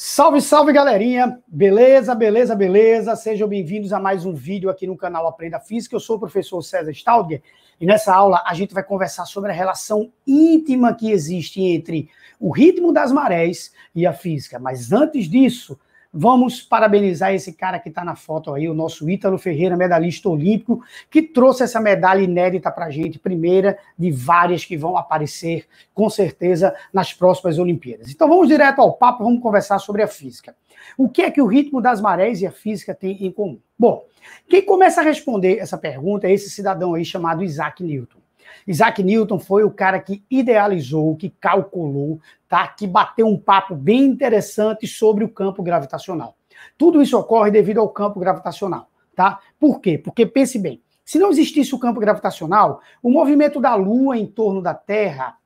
Salve, salve galerinha! Beleza, beleza, beleza? Sejam bem-vindos a mais um vídeo aqui no canal Aprenda Física. Eu sou o professor César Staudger e nessa aula a gente vai conversar sobre a relação íntima que existe entre o ritmo das marés e a física. Mas antes disso, Vamos parabenizar esse cara que está na foto aí, o nosso Ítalo Ferreira, medalhista olímpico, que trouxe essa medalha inédita para a gente, primeira de várias que vão aparecer, com certeza, nas próximas Olimpíadas. Então vamos direto ao papo, vamos conversar sobre a física. O que é que o ritmo das marés e a física têm em comum? Bom, quem começa a responder essa pergunta é esse cidadão aí chamado Isaac Newton. Isaac Newton foi o cara que idealizou, que calculou, tá? que bateu um papo bem interessante sobre o campo gravitacional. Tudo isso ocorre devido ao campo gravitacional. Tá? Por quê? Porque pense bem, se não existisse o campo gravitacional, o movimento da Lua em torno da Terra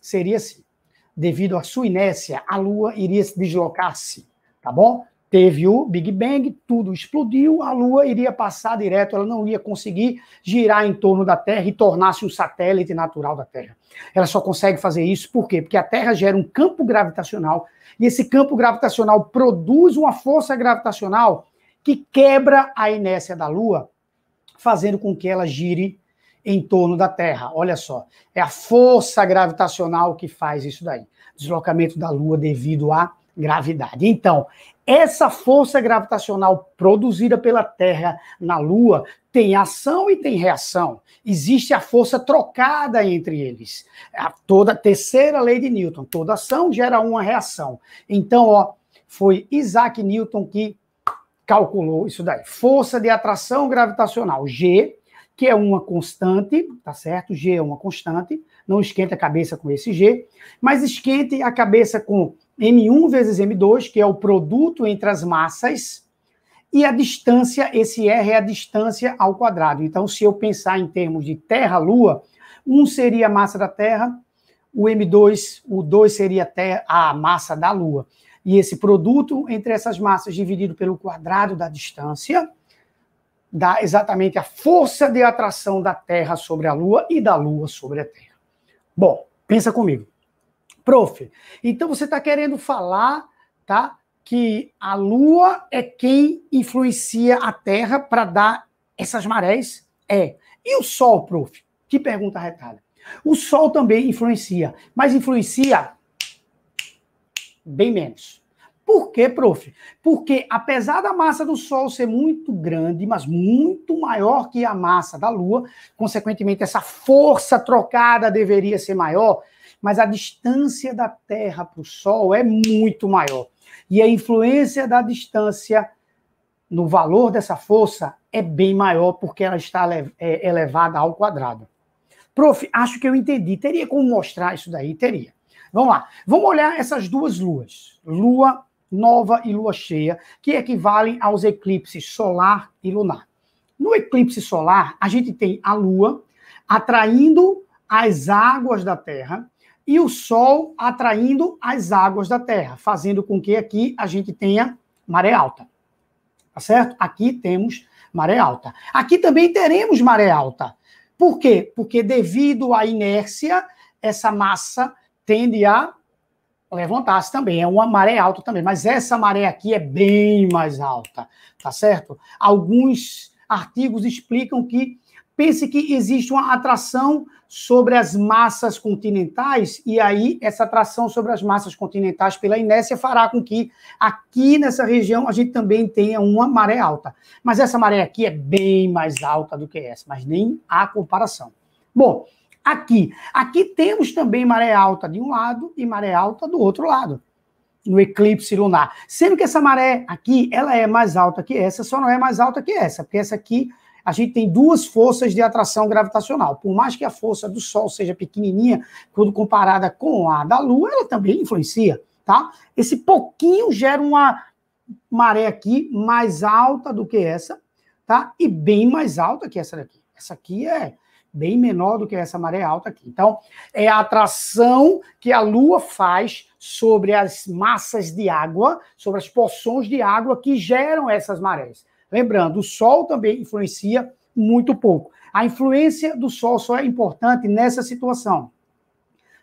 seria assim. Devido à sua inércia, a Lua iria se deslocar assim, tá bom? Teve o Big Bang, tudo explodiu, a Lua iria passar direto, ela não ia conseguir girar em torno da Terra e tornar-se um satélite natural da Terra. Ela só consegue fazer isso por quê? Porque a Terra gera um campo gravitacional e esse campo gravitacional produz uma força gravitacional que quebra a inércia da Lua, fazendo com que ela gire em torno da Terra. Olha só, é a força gravitacional que faz isso daí. Deslocamento da Lua devido a gravidade. Então, essa força gravitacional produzida pela Terra na Lua tem ação e tem reação. Existe a força trocada entre eles. A toda terceira lei de Newton, toda ação gera uma reação. Então, ó, foi Isaac Newton que calculou isso daí. Força de atração gravitacional, G, que é uma constante, tá certo? G é uma constante. Não esquenta a cabeça com esse G, mas esquente a cabeça com M1 vezes M2, que é o produto entre as massas, e a distância, esse R é a distância ao quadrado. Então, se eu pensar em termos de Terra-Lua, 1 seria a massa da Terra, o M2, o 2 seria a massa da Lua. E esse produto entre essas massas dividido pelo quadrado da distância dá exatamente a força de atração da Terra sobre a Lua e da Lua sobre a Terra. Bom, pensa comigo. Prof, então você está querendo falar, tá? Que a Lua é quem influencia a Terra para dar essas marés? É. E o Sol, prof? Que pergunta retada. O Sol também influencia, mas influencia bem menos. Por quê, prof? Porque apesar da massa do Sol ser muito grande, mas muito maior que a massa da Lua, consequentemente essa força trocada deveria ser maior, mas a distância da Terra para o Sol é muito maior. E a influência da distância no valor dessa força é bem maior porque ela está é, elevada ao quadrado. Prof, acho que eu entendi. Teria como mostrar isso daí? Teria. Vamos lá. Vamos olhar essas duas luas. Lua nova e lua cheia, que equivalem aos eclipses solar e lunar. No eclipse solar, a gente tem a lua atraindo as águas da Terra e o Sol atraindo as águas da Terra, fazendo com que aqui a gente tenha maré alta. Tá certo? Aqui temos maré alta. Aqui também teremos maré alta. Por quê? Porque devido à inércia, essa massa tende a levantar-se também. É uma maré alta também, mas essa maré aqui é bem mais alta, tá certo? Alguns artigos explicam que pense que existe uma atração sobre as massas continentais, e aí essa atração sobre as massas continentais pela inércia fará com que aqui nessa região a gente também tenha uma maré alta. Mas essa maré aqui é bem mais alta do que essa, mas nem há comparação. Bom, aqui, aqui temos também maré alta de um lado e maré alta do outro lado no eclipse lunar. Sendo que essa maré aqui, ela é mais alta que essa, só não é mais alta que essa, porque essa aqui a gente tem duas forças de atração gravitacional. Por mais que a força do Sol seja pequenininha, quando comparada com a da Lua, ela também influencia, tá? Esse pouquinho gera uma maré aqui mais alta do que essa, tá? E bem mais alta que essa daqui. Essa aqui é bem menor do que essa maré alta aqui. Então, é a atração que a Lua faz sobre as massas de água, sobre as porções de água que geram essas marés. Lembrando, o Sol também influencia muito pouco. A influência do Sol só é importante nessa situação,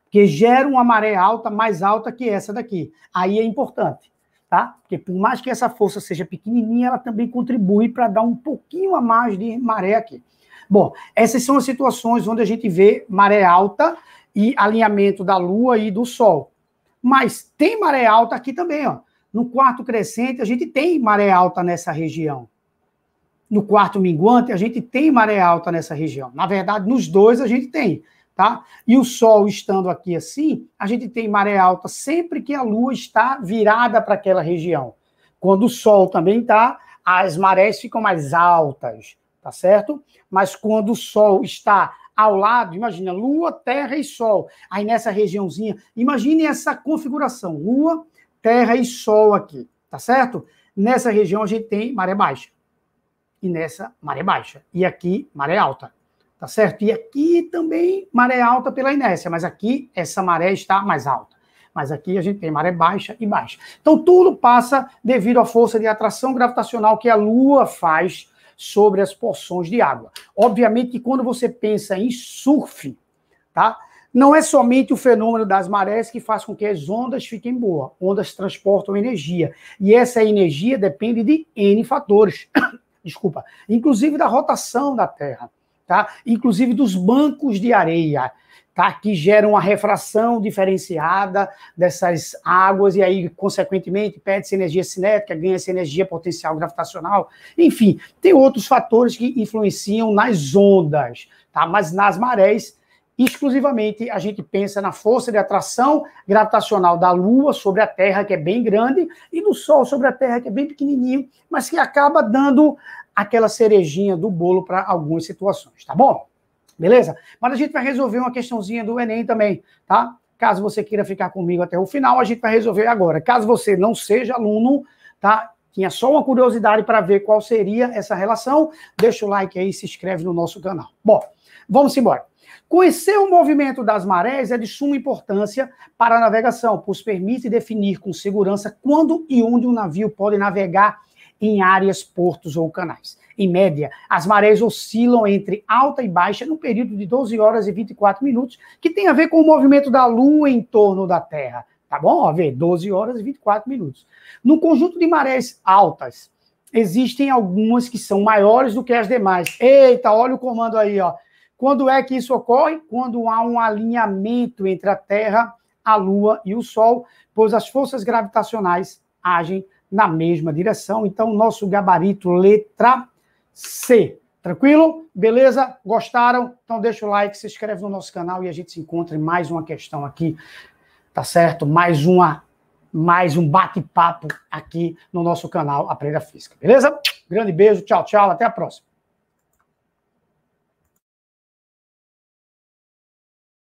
porque gera uma maré alta, mais alta que essa daqui. Aí é importante, tá? Porque por mais que essa força seja pequenininha, ela também contribui para dar um pouquinho a mais de maré aqui. Bom, essas são as situações onde a gente vê maré alta e alinhamento da Lua e do Sol. Mas tem maré alta aqui também, ó. No quarto crescente, a gente tem maré alta nessa região no quarto minguante, a gente tem maré alta nessa região. Na verdade, nos dois a gente tem, tá? E o Sol estando aqui assim, a gente tem maré alta sempre que a Lua está virada para aquela região. Quando o Sol também está, as marés ficam mais altas, tá certo? Mas quando o Sol está ao lado, imagina Lua, Terra e Sol. Aí nessa regiãozinha, imagine essa configuração: Lua, Terra e Sol aqui, tá certo? Nessa região a gente tem maré baixa e nessa maré baixa. E aqui, maré alta. Tá certo? E aqui também maré alta pela inércia, mas aqui essa maré está mais alta. Mas aqui a gente tem maré baixa e baixa. Então tudo passa devido à força de atração gravitacional que a Lua faz sobre as porções de água. Obviamente que quando você pensa em surf, tá? Não é somente o fenômeno das marés que faz com que as ondas fiquem boas. Ondas transportam energia. E essa energia depende de N fatores. desculpa, inclusive da rotação da Terra, tá? Inclusive dos bancos de areia, tá? Que geram uma refração diferenciada dessas águas e aí, consequentemente, perde-se energia cinética, ganha-se energia potencial gravitacional. Enfim, tem outros fatores que influenciam nas ondas, tá? Mas nas marés exclusivamente a gente pensa na força de atração gravitacional da Lua sobre a Terra, que é bem grande, e do Sol sobre a Terra, que é bem pequenininho, mas que acaba dando aquela cerejinha do bolo para algumas situações, tá bom? Beleza? Mas a gente vai resolver uma questãozinha do Enem também, tá? Caso você queira ficar comigo até o final, a gente vai resolver agora. Caso você não seja aluno, tá? Tinha só uma curiosidade para ver qual seria essa relação, deixa o like aí e se inscreve no nosso canal. Bom, vamos embora. Conhecer o movimento das marés é de suma importância para a navegação, pois permite definir com segurança quando e onde um navio pode navegar em áreas, portos ou canais. Em média, as marés oscilam entre alta e baixa no período de 12 horas e 24 minutos, que tem a ver com o movimento da Lua em torno da Terra. Tá bom? Ó, vê, 12 horas e 24 minutos. No conjunto de marés altas, existem algumas que são maiores do que as demais. Eita, olha o comando aí, ó. Quando é que isso ocorre? Quando há um alinhamento entre a Terra, a Lua e o Sol, pois as forças gravitacionais agem na mesma direção. Então, nosso gabarito letra C. Tranquilo? Beleza? Gostaram? Então deixa o like, se inscreve no nosso canal e a gente se encontra em mais uma questão aqui, tá certo? Mais uma mais um bate-papo aqui no nosso canal Aprenda Física. Beleza? Grande beijo, tchau, tchau, até a próxima.